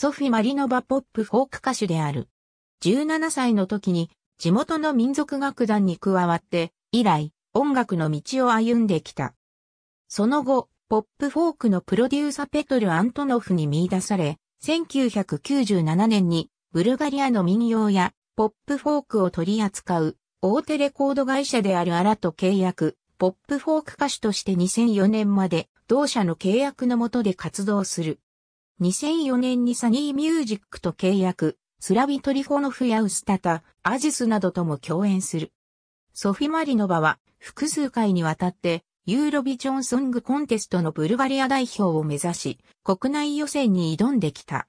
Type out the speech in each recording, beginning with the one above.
ソフィ・マリノバ・ポップフォーク歌手である。17歳の時に地元の民族楽団に加わって、以来、音楽の道を歩んできた。その後、ポップフォークのプロデューサペトル・アントノフに見出され、1997年にブルガリアの民謡やポップフォークを取り扱う大手レコード会社であるアラと契約、ポップフォーク歌手として2004年まで同社の契約のもとで活動する。2004年にサニーミュージックと契約、スラビトリフォノフやウスタタ、アジスなどとも共演する。ソフィマリノバは複数回にわたってユーロビジョンソングコンテストのブルガリア代表を目指し国内予選に挑んできた。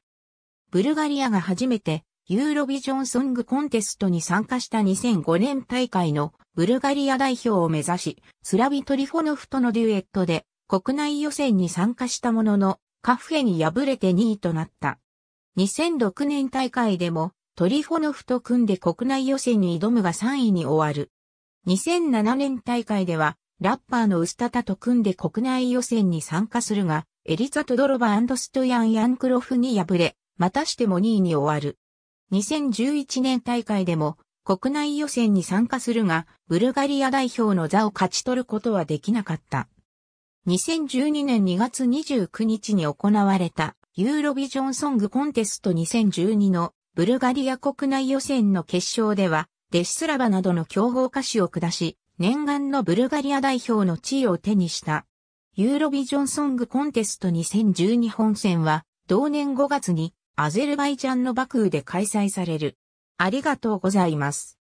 ブルガリアが初めてユーロビジョンソングコンテストに参加した2005年大会のブルガリア代表を目指しスラビトリフォノフとのデュエットで国内予選に参加したもののカフェに敗れて2位となった。2006年大会でもトリフォノフと組んで国内予選に挑むが3位に終わる。2007年大会ではラッパーのウスタタと組んで国内予選に参加するが、エリザ・トドロバストヤン・ヤンクロフに敗れ、またしても2位に終わる。2011年大会でも国内予選に参加するが、ブルガリア代表の座を勝ち取ることはできなかった。2012年2月29日に行われたユーロビジョンソングコンテスト2012のブルガリア国内予選の決勝ではデシスラバなどの競合歌手を下し念願のブルガリア代表の地位を手にした。ユーロビジョンソングコンテスト2012本戦は同年5月にアゼルバイジャンのバクーで開催される。ありがとうございます。